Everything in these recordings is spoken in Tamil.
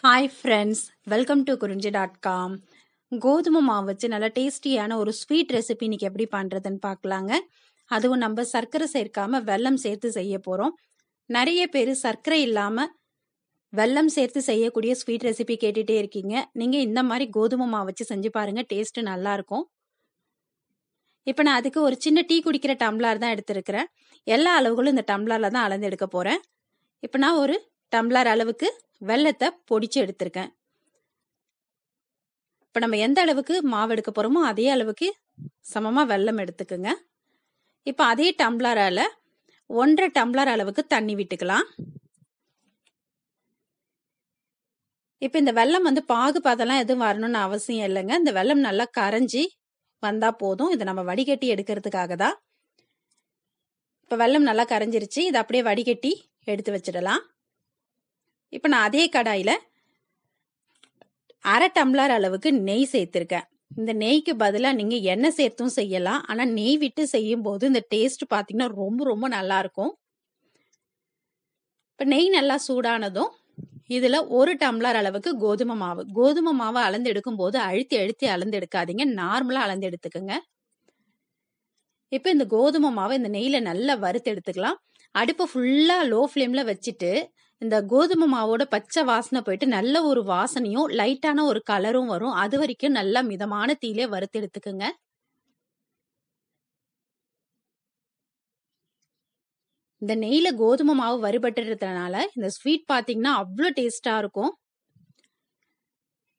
hi friends welcome to Kurinji dot com கோதுமை மாவு வச்சு நல்லா டேஸ்டியான ஒரு ஸ்வீட் ரெசிபி இன்னைக்கு எப்படி பண்ணுறதுன்னு பார்க்கலாங்க அதுவும் நம்ம சர்க்கரை சேர்க்காமல் வெல்லம் சேர்த்து செய்ய போகிறோம் நிறைய பேர் சர்க்கரை இல்லாமல் வெல்லம் சேர்த்து செய்யக்கூடிய ஸ்வீட் ரெசிபி கேட்டுகிட்டே இருக்கீங்க நீங்கள் இந்த மாதிரி கோதுமை மாவு வச்சு செஞ்சு பாருங்கள் டேஸ்ட்டு நல்லாயிருக்கும் இப்போ நான் அதுக்கு ஒரு சின்ன டீ குடிக்கிற டம்ளர் தான் எடுத்திருக்கிறேன் எல்லா அளவுகளும் இந்த டம்ளரில் தான் அளந்து எடுக்க போகிறேன் இப்போ நான் ஒரு டம்ளர் அளவுக்கு வெள்ளத்தை பொடிச்சு எடுத்திருக்கேன் இப்போ நம்ம எந்த அளவுக்கு மாவு எடுக்க போகிறோமோ அதே அளவுக்கு சமமாக வெள்ளம் எடுத்துக்குங்க இப்போ அதே டம்ளரால் ஒன்றரை டம்ளர் அளவுக்கு தண்ணி விட்டுக்கலாம் இப்போ இந்த வெள்ளம் வந்து பாகு பதெல்லாம் எதுவும் வரணும்னு அவசியம் இல்லைங்க இந்த வெள்ளம் நல்லா கரைஞ்சி வந்தால் போதும் இதை நம்ம வடிகட்டி எடுக்கிறதுக்காக தான் இப்போ வெள்ளம் நல்லா கரைஞ்சிருச்சு இதை அப்படியே வடிகட்டி எடுத்து வச்சிடலாம் இப்போ நான் அதே கடாயில் அரை டம்ளர் அளவுக்கு நெய் சேர்த்துருக்கேன் இந்த நெய்க்கு பதிலாக நீங்கள் எண்ணெய் சேர்த்தும் செய்யலாம் ஆனால் நெய் விட்டு செய்யும் போது இந்த டேஸ்ட் பார்த்தீங்கன்னா ரொம்ப ரொம்ப நல்லாயிருக்கும் இப்போ நெய் நல்லா சூடானதும் இதில் ஒரு டம்ளர் அளவுக்கு கோதுமை மாவு கோதுமை மாவை அளந்து எடுக்கும்போது அழுத்தி அழுத்தி அளந்து எடுக்காதீங்க நார்மலாக அளந்து எடுத்துக்கோங்க இப்போ இந்த கோதுமை மாவை இந்த நெய்யில் நல்லா வறுத்து எடுத்துக்கலாம் அடுப்பை ஃபுல்லாக லோ ஃப்ளேமில் வச்சுட்டு இந்த கோதுமை மாவோட பச்சை வாசனை போயிட்டு நல்ல ஒரு வாசனையும் லைட்டான ஒரு கலரும் வரும் அது வரைக்கும் நல்லா மிதமான தீலே வறுத்து எடுத்துக்கோங்க இந்த நெய்யில் கோதுமை மாவு வறுபட்டுறதுனால இந்த ஸ்வீட் பாத்தீங்கன்னா அவ்வளோ டேஸ்டா இருக்கும்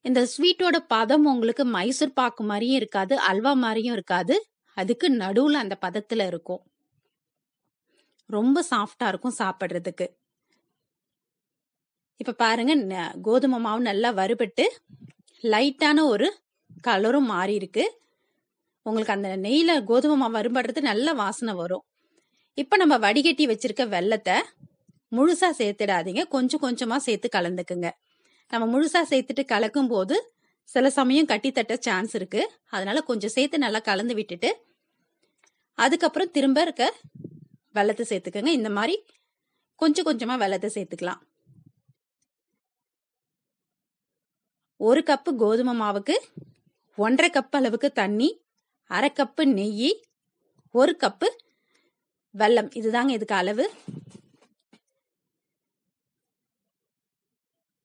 இந்த ஸ்வீட்டோட பதம் உங்களுக்கு மைசூர் பாக்கு மாதிரியும் இருக்காது அல்வா மாதிரியும் இருக்காது அதுக்கு நடுவில் அந்த பதத்தில் இருக்கும் ரொம்ப சாஃப்டா இருக்கும் சாப்பிட்றதுக்கு இப்போ பாருங்க கோதுமை மாவு நல்லா வறுபட்டு லைட்டான ஒரு கலரும் மாறி இருக்கு உங்களுக்கு அந்த நெய்யில் கோதுமை மாவு வரும்படுறது நல்ல வாசனை வரும் இப்போ நம்ம வடிகட்டி வச்சிருக்க வெள்ளத்தை முழுசா சேர்த்துடாதீங்க கொஞ்சம் கொஞ்சமா சேர்த்து கலந்துக்குங்க நம்ம முழுசா சேர்த்துட்டு கலக்கும் போது சில சமயம் கட்டி தட்ட சான்ஸ் இருக்கு அதனால கொஞ்சம் சேர்த்து நல்லா கலந்து விட்டுட்டு அதுக்கப்புறம் திரும்ப இருக்க வெள்ளத்தை சேர்த்துக்கோங்க இந்த மாதிரி கொஞ்சம் கொஞ்சமா வெள்ளத்தை சேர்த்துக்கலாம் ஒரு கப்பு கோதுமை மாவுக்கு ஒன்றரை கப் அளவுக்கு தண்ணி அரை கப்பு நெய் ஒரு கப்பு வெல்லம் இதுதாங்க இதுக்கு அளவு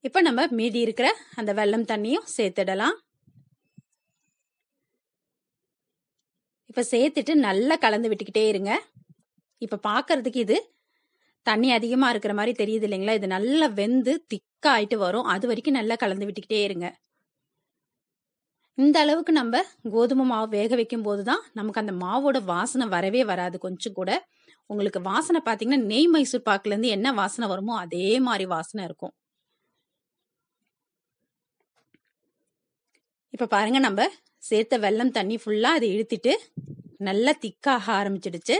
இப்போ நம்ம மீதி இருக்கிற அந்த வெல்லம் தண்ணியும் சேர்த்துடலாம் இப்போ சேர்த்துட்டு நல்லா கலந்து விட்டுக்கிட்டே இருங்க இப்போ பார்க்கறதுக்கு இது தண்ணி அதிகமாக இருக்கிற மாதிரி தெரியுது இல்லைங்களா இது நல்லா வெந்து ஆயிட்டு வரும் அது வரைக்கும் நல்லா கலந்து விட்டுக்கிட்டே இருங்க இந்த அளவுக்கு நம்ம கோதுமை மாவு வேக வைக்கும் போது தான் நமக்கு அந்த மாவோட வாசனை வரவே வராது கொஞ்சம் கூட உங்களுக்கு வாசனை பார்த்தீங்கன்னா நெய் மைசூர் பாக்குலேருந்து என்ன வாசனை வருமோ அதே மாதிரி வாசனை இருக்கும் இப்போ பாருங்க நம்ம சேர்த்த வெள்ளம் தண்ணி ஃபுல்லாக அதை இழுத்துட்டு நல்லா திக்காக ஆரம்பிச்சிடுச்சு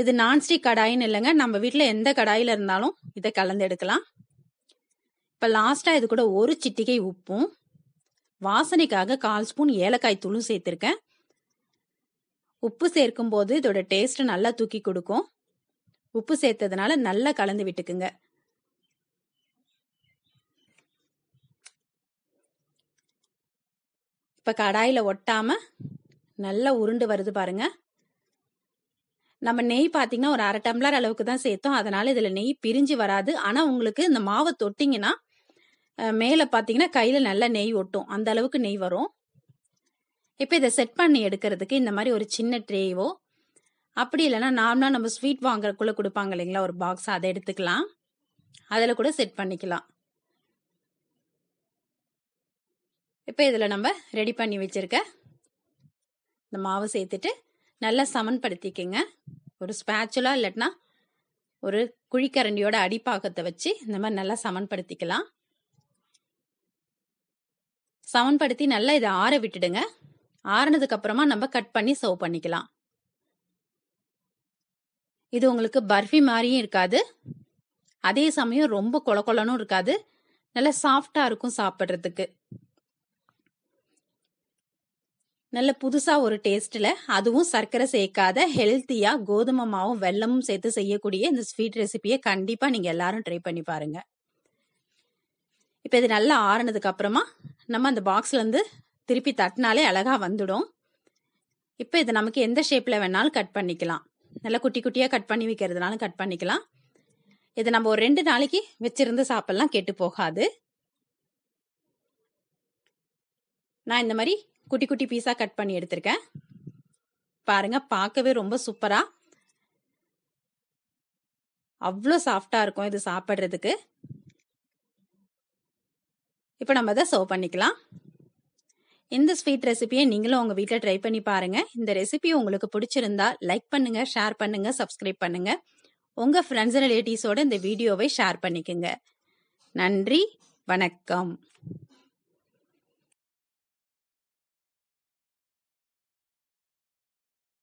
இது நான்ஸ்டிக் கடாயின்னு இல்லைங்க நம்ம வீட்டில் எந்த கடாயில் இருந்தாலும் இதை கலந்து எடுக்கலாம் இப்போ லாஸ்ட்டாக இது கூட ஒரு சிட்டிகை உப்பும் வாசனைக்காக கால் ஸ்பூன் ஏலக்காய் தூளும் சேர்த்துருக்கேன் உப்பு சேர்க்கும் போது இதோட டேஸ்ட்டு நல்லா தூக்கி கொடுக்கும் உப்பு சேர்த்ததுனால நல்லா கலந்து விட்டுக்குங்க இப்போ கடாயில் ஒட்டாமல் நல்லா உருண்டு வருது பாருங்கள் நம்ம நெய் பாத்தீங்கன்னா ஒரு அரை டம்ளர் அளவுக்கு தான் சேர்த்தோம் அதனால இதில் நெய் பிரிஞ்சு வராது ஆனால் உங்களுக்கு இந்த மாவை தொட்டிங்கன்னா மேலே பார்த்தீங்கன்னா கையில் நல்லா நெய் ஒட்டும் அந்த அளவுக்கு நெய் வரும் இப்போ இதை செட் பண்ணி எடுக்கிறதுக்கு இந்த மாதிரி ஒரு சின்ன ட்ரேவோ அப்படி இல்லைன்னா நார்மலா நம்ம ஸ்வீட் வாங்குறதுக்குள்ள கொடுப்பாங்க இல்லைங்களா ஒரு பாக்ஸ் அதை எடுத்துக்கலாம் அதில் கூட செட் பண்ணிக்கலாம் இப்போ இதில் நம்ம ரெடி பண்ணி வச்சுருக்க இந்த மாவு சேர்த்துட்டு நல்லா சமன்படுத்திக்கங்க ஒரு ஸ்பேச்சுலா இல்லட்டினா ஒரு குழிக்கரண்டியோட அடிப்பாகத்தை வச்சு இந்த மாதிரி நல்லா சமன்படுத்திக்கலாம் சமன்படுத்தி நல்லா இதை ஆற விட்டுடுங்க ஆறினதுக்கு அப்புறமா நம்ம கட் பண்ணி சர்வ் பண்ணிக்கலாம் இது உங்களுக்கு பர்ஃபி மாதிரியும் இருக்காது அதே சமயம் ரொம்ப கொலனும் இருக்காது நல்லா சாஃப்டா இருக்கும் சாப்பிட்றதுக்கு நல்ல புதுசாக ஒரு டேஸ்ட்டில் அதுவும் சர்க்கரை சேர்க்காத ஹெல்த்தியாக கோதுமை மாவும் வெள்ளமும் சேர்த்து செய்யக்கூடிய இந்த ஸ்வீட் ரெசிபியை கண்டிப்பாக நீங்கள் எல்லாரும் ட்ரை பண்ணி பாருங்கள் இப்போ இது நல்லா ஆறுனதுக்கு அப்புறமா நம்ம அந்த பாக்ஸ்லேருந்து திருப்பி தட்டினாலே அழகாக வந்துடும் இப்போ இது நமக்கு எந்த ஷேப்பில் வேணாலும் கட் பண்ணிக்கலாம் நல்லா குட்டி குட்டியாக கட் பண்ணி வைக்கிறதுனாலும் கட் பண்ணிக்கலாம் இது நம்ம ஒரு ரெண்டு நாளைக்கு வச்சிருந்து சாப்பிட்லாம் கெட்டு போகாது நான் இந்த மாதிரி குட்டி குட்டி பீஸா கட் பண்ணி எடுத்திருக்கேன் பாருங்க பார்க்கவே ரொம்ப சூப்பராக அவ்வளோ சாஃப்டா இருக்கும் இது சாப்பிட்றதுக்கு இப்போ நம்ம இதை சர்வ் பண்ணிக்கலாம் இந்த ஸ்வீட் ரெசிபியை நீங்களும் உங்கள் வீட்டில் ட்ரை பண்ணி பாருங்கள் இந்த ரெசிபி உங்களுக்கு பிடிச்சிருந்தா லைக் பண்ணுங்கள் ஷேர் பண்ணுங்கள் சப்ஸ்கிரைப் பண்ணுங்கள் உங்கள் ஃப்ரெண்ட்ஸ் ரிலேட்டிவ்ஸோட இந்த வீடியோவை ஷேர் பண்ணிக்கோங்க நன்றி வணக்கம்